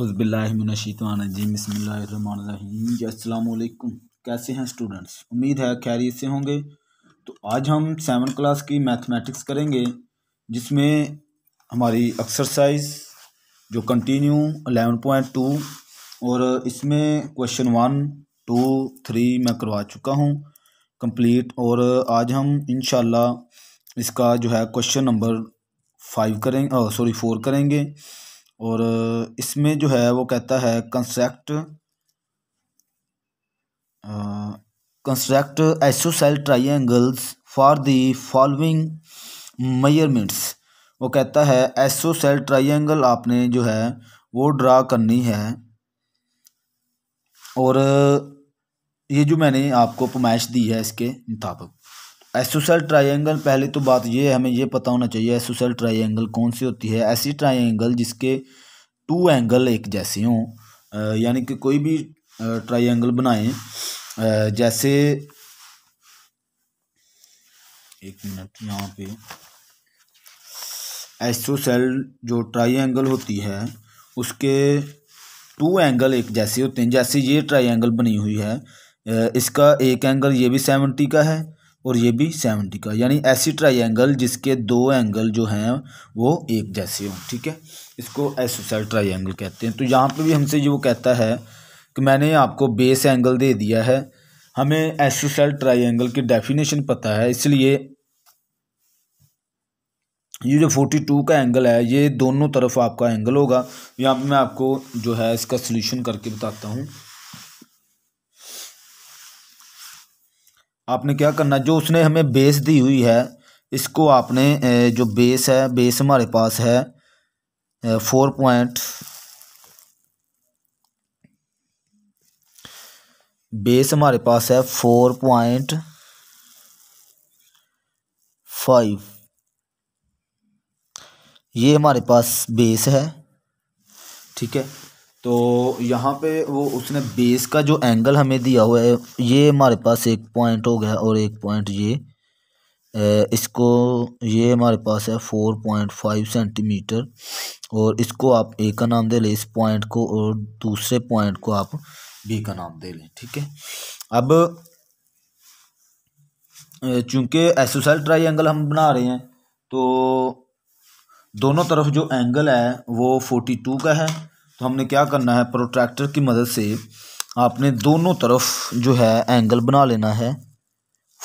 उज़बिल्लाशतवानजीम बसमीम कैसे हैं स्टूडेंट्स उम्मीद है खैरियत से होंगे तो आज हम सेवन क्लास की मैथमेटिक्स करेंगे जिसमें हमारी एक्सरसाइज जो कंटिन्यू अलेवन पॉइंट टू और इसमें क्वेश्चन वन टू थ्री मैं करवा चुका हूँ कंप्लीट और आज हम इन इसका जो है क्वेश्चन नंबर फाइव करें सॉरी फोर करेंगे और इसमें जो है वो कहता है construct construct isosceles triangles for the following measurements वो कहता है एसोसेल ट्राइंगल आपने जो है वो ड्रा करनी है और ये जो मैंने आपको पमाइश दी है इसके मुताबिक एसोसल ट्रायंगल पहले तो बात ये है हमें ये पता होना चाहिए एसोसल ट्रायंगल कौन सी होती है ऐसी ट्रायंगल जिसके टू एंगल एक जैसे हों यानी कि कोई भी ट्रायंगल बनाएं जैसे एक मिनट यहाँ पे एसोसल जो ट्रायंगल होती है उसके टू एंगल एक जैसे होते हैं जैसे ये ट्रायंगल बनी हुई है इसका एक एंगल ये भी सेवेंटी का है और ये भी सेवेंटी का यानी ऐसी ट्राइंगल जिसके दो एंगल जो हैं वो एक जैसे हों ठीक है इसको ट्राई ट्राइंगल कहते हैं तो यहाँ पे भी हमसे ये वो कहता है कि मैंने आपको बेस एंगल दे दिया है हमें ट्राई ट्राइंगल की डेफिनेशन पता है इसलिए ये जो फोर्टी टू का एंगल है ये दोनों तरफ आपका एंगल होगा यहाँ पर मैं आपको जो है इसका सोल्यूशन करके बताता हूँ आपने क्या करना जो उसने हमें बेस दी हुई है इसको आपने जो बेस है बेस हमारे पास है फोर पॉइंट बेस हमारे पास है फोर पॉइंट फाइव ये हमारे पास बेस है ठीक है तो यहाँ पे वो उसने बेस का जो एंगल हमें दिया हुआ है ये हमारे पास एक पॉइंट हो गया और एक पॉइंट ये इसको ये हमारे पास है फोर पॉइंट फाइव सेंटीमीटर और इसको आप ए का नाम दे लें इस पॉइंट को और दूसरे पॉइंट को आप बी का नाम दे लें ठीक है अब चूंकि ट्राई एंगल हम बना रहे हैं तो दोनों तरफ जो एंगल है वो फोर्टी टू का है तो हमने क्या करना है प्रोट्रैक्टर की मदद से आपने दोनों तरफ जो है एंगल बना लेना है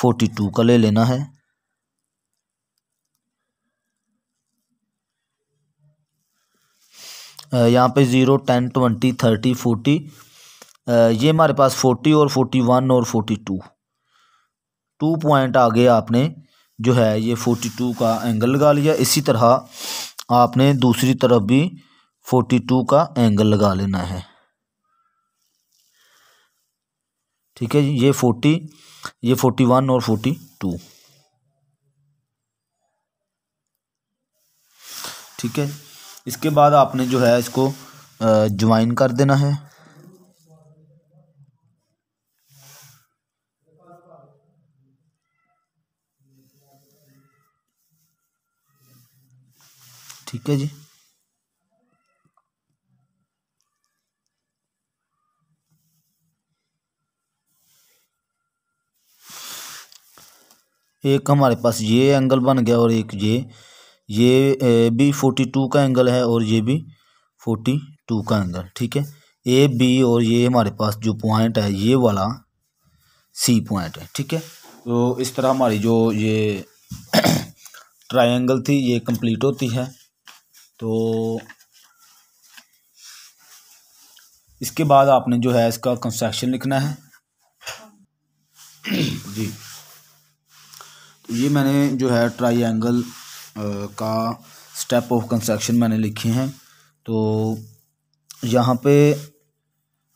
फोर्टी टू का ले लेना है यहाँ पे zero ten twenty thirty forty ये हमारे पास फोर्टी और फोर्टी वन और फोर्टी टू टू पॉइंट आगे आपने जो है ये फोर्टी टू का एंगल लगा लिया इसी तरह आपने दूसरी तरफ भी फोर्टी टू का एंगल लगा लेना है ठीक है जी ये फोर्टी ये फोर्टी वन और फोर्टी टू ठीक है इसके बाद आपने जो है इसको ज्वाइन कर देना है ठीक है जी एक हमारे पास ये एंगल बन गया और एक ये ये भी फोर्टी टू का एंगल है और ये भी फोर्टी टू का एंगल ठीक है ए बी और ये हमारे पास जो पॉइंट है ये वाला सी पॉइंट है ठीक है तो इस तरह हमारी जो ये ट्रायंगल थी ये कंप्लीट होती है तो इसके बाद आपने जो है इसका कंस्ट्रक्शन लिखना है जी ये मैंने जो है ट्राइंगल का स्टेप ऑफ कंस्ट्रक्शन मैंने लिखे हैं तो यहाँ पे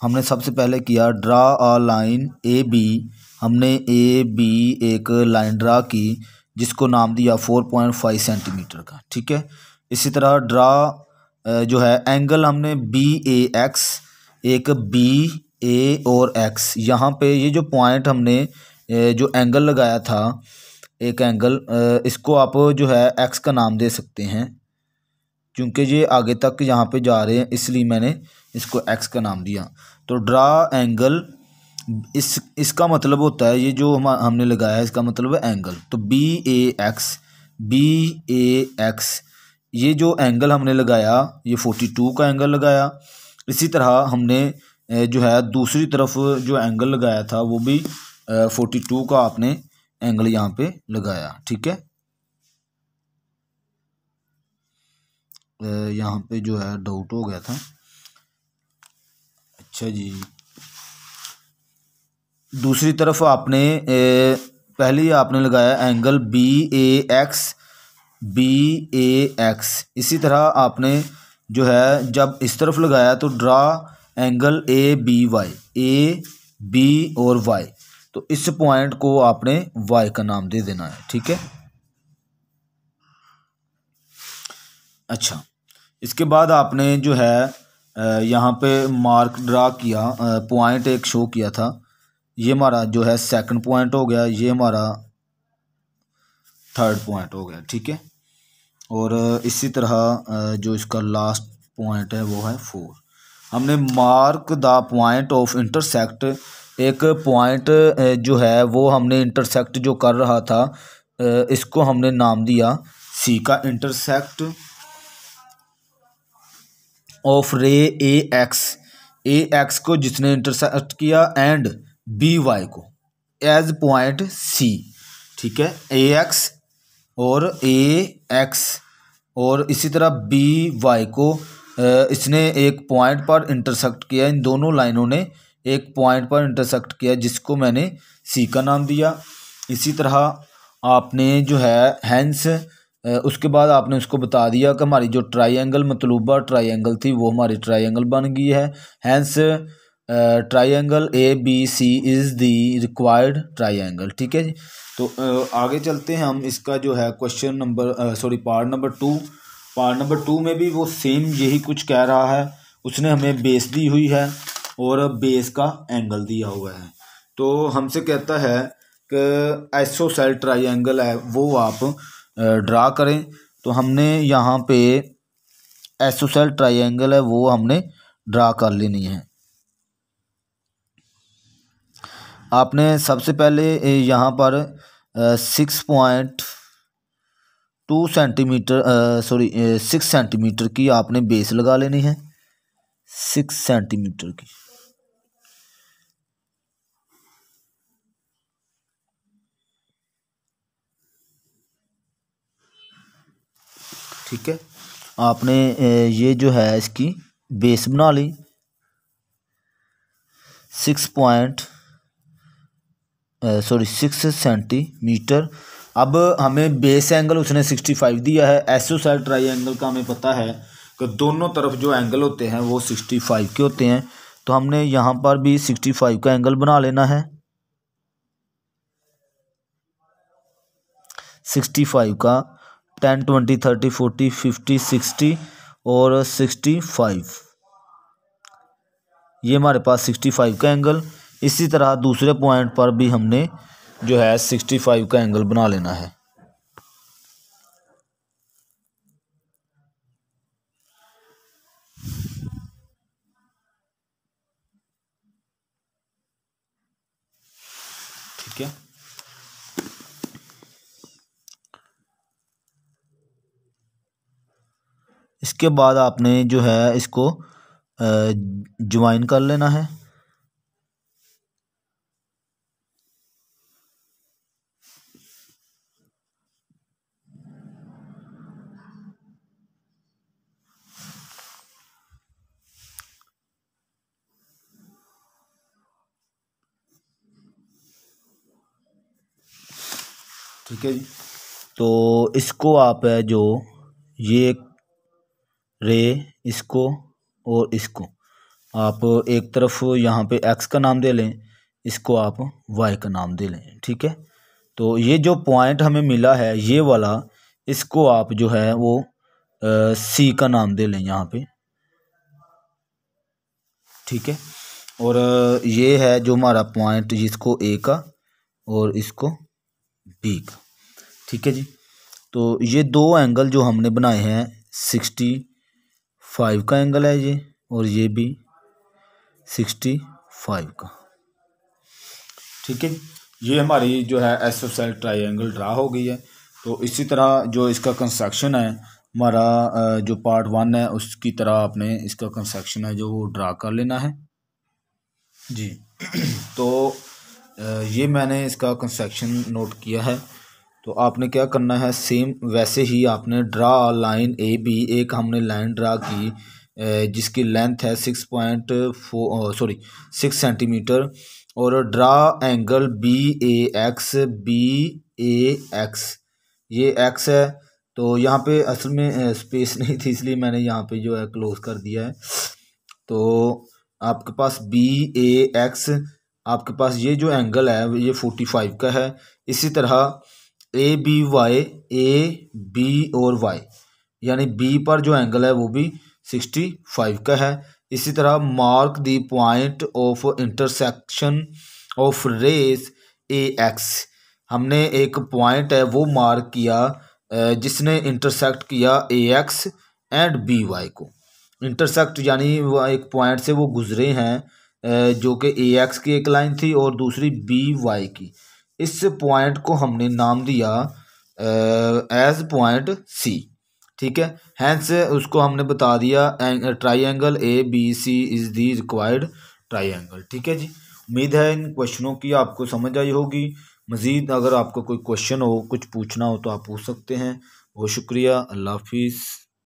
हमने सबसे पहले किया draw a line A B हमने ए बी एक लाइन ड्रा की जिसको नाम दिया फोर पॉइंट फाइव सेंटीमीटर का ठीक है इसी तरह ड्रा जो है एंगल हमने बी ए एक्स एक बी ए और एक्स यहाँ पे ये जो पॉइंट हमने जो एंगल लगाया था एक एंगल इसको आप जो है एक्स का नाम दे सकते हैं क्योंकि ये आगे तक यहाँ पे जा रहे हैं इसलिए मैंने इसको एक्स का नाम दिया तो ड्रा एंगल इस इसका मतलब होता है ये जो हम हमने लगाया है इसका मतलब है एंगल तो B A X B A X ये जो एंगल हमने लगाया ये फोर्टी टू का एंगल लगाया इसी तरह हमने जो है दूसरी तरफ जो एंगल लगाया था वो भी फोर्टी टू का आपने एंगल यहाँ पे लगाया ठीक है यहाँ पे जो है डाउट हो गया था अच्छा जी दूसरी तरफ आपने ए, पहले आपने लगाया angle B A X B A X इसी तरह आपने जो है जब इस तरफ लगाया तो draw angle A B Y A B और वाई तो इस पॉइंट को आपने वाई का नाम दे देना है ठीक है अच्छा इसके बाद आपने जो है यहाँ पे मार्क ड्रा किया पॉइंट एक शो किया था ये हमारा जो है सेकंड पॉइंट हो गया ये हमारा थर्ड पॉइंट हो गया ठीक है और इसी तरह जो इसका लास्ट पॉइंट है वो है फोर हमने mark the point of intersect एक पॉइंट जो है वो हमने इंटरसेक्ट जो कर रहा था इसको हमने नाम दिया सी का इंटरसेक्ट ऑफ रे ए एक्स ए एक्स को जिसने इंटरसेक्ट किया एंड बी वाई को एज पॉइंट सी ठीक है ए एक्स और ए एक्स और इसी तरह बी वाई को इसने एक पॉइंट पर इंटरसेक्ट किया इन दोनों लाइनों ने एक पॉइंट पर इंटरसेक्ट किया जिसको मैंने सी का नाम दिया इसी तरह आपने जो है हैंस उसके बाद आपने उसको बता दिया कि हमारी जो ट्राइंगल मतलूबा ट्राइंगल थी वो हमारी ट्राइंगल बन गई है hence triangle A B C is the required triangle ठीक है जी तो uh, आगे चलते हैं हम इसका जो है question number sorry part number two part number two में भी वो सेम यही कुछ कह रहा है उसने हमें बेस दी हुई है और बेस का एंगल दिया हुआ है तो हमसे कहता है कि एसोसेल ट्राइंगल है वो आप ड्रा करें तो हमने यहाँ पे एसोसेल ट्राइंगल है वो हमने ड्रा कर लेनी है आपने सबसे पहले यहाँ पर six point two centimetre sorry six centimetre की आपने बेस लगा लेनी है सिक्स सेंटीमीटर की ठीक है आपने ये जो है इसकी बेस बना ली six point sorry six centimetre अब हमें बेस एंगल उसने सिक्सटी फाइव दिया है एसो साइड ट्राई एंगल का हमें पता है कि दोनों तरफ जो एंगल होते हैं वो सिक्सटी फाइव के होते हैं तो हमने यहाँ पर भी सिक्सटी फाइव का एंगल बना लेना है सिक्सटी फाइव का ten twenty thirty forty fifty sixty और सिक्सटी फाइव ये हमारे पास सिक्सटी फाइव का एंगल इसी तरह दूसरे पॉइंट पर भी हमने जो है सिक्सटी फाइव का एंगल बना लेना है ठीक है इसके बाद आपने जो है इसको ज्वाइन कर लेना है ठीक है जी तो इसको आप है जो ये रे इसको और इसको आप एक तरफ यहाँ पे एक्स का नाम दे लें इसको आप वाई का नाम दे लें ठीक है तो ये जो पॉइंट हमें मिला है ये वाला इसको आप जो है वो सी का नाम दे लें यहाँ पे ठीक है और ये है जो हमारा पॉइंट जिसको ए का और इसको बी का ठीक है जी तो ये दो एंगल जो हमने बनाए हैं सिक्सटी फाइव का एंगल है ये और ये भी सिक्सटी फाइव का ठीक है ये हमारी जो है isosceles triangle draw हो गई है तो इसी तरह जो इसका कंस्ट्रक्शन है हमारा जो पार्ट वन है उसकी तरह आपने इसका कंस्ट्रक्शन है जो वो ड्रा कर लेना है जी तो ये मैंने इसका कंस्ट्रक्शन नोट किया है तो आपने क्या करना है सेम वैसे ही आपने ड्रा लाइन ए बी एक हमने लाइन ड्रा की जिसकी लेंथ है six point four sorry six centimetre और draw angle B A X B A X ये एक्स है तो यहाँ पे असल में स्पेस नहीं थी इसलिए मैंने यहाँ पे जो है क्लोज कर दिया है तो आपके पास बी ए एक्स आपके पास ये जो एंगल है ये फोर्टी फाइव का है इसी तरह A B Y A B और वाई यानी बी पर जो एंगल है वो भी सिक्सटी फाइव का है इसी तरह mark the point of intersection of rays A X हमने एक पॉइंट है वो मार्क किया जिसने इंटरसेक्ट किया A X and B Y को इंटरसेक्ट यानी एक पॉइंट से वो गुजरे हैं जो कि ए एक्स की एक लाइन थी और दूसरी बी वाई की इस पॉइंट को हमने नाम दिया एज पॉइंट सी ठीक है हैंस उसको हमने बता दिया triangle A B C is the required triangle ठीक है जी उम्मीद है इन क्वेश्चनों की आपको समझ आई होगी मज़ीद अगर आपको कोई क्वेश्चन हो कुछ पूछना हो तो आप पूछ सकते हैं बहुत शुक्रिया अल्लाह हाफिज़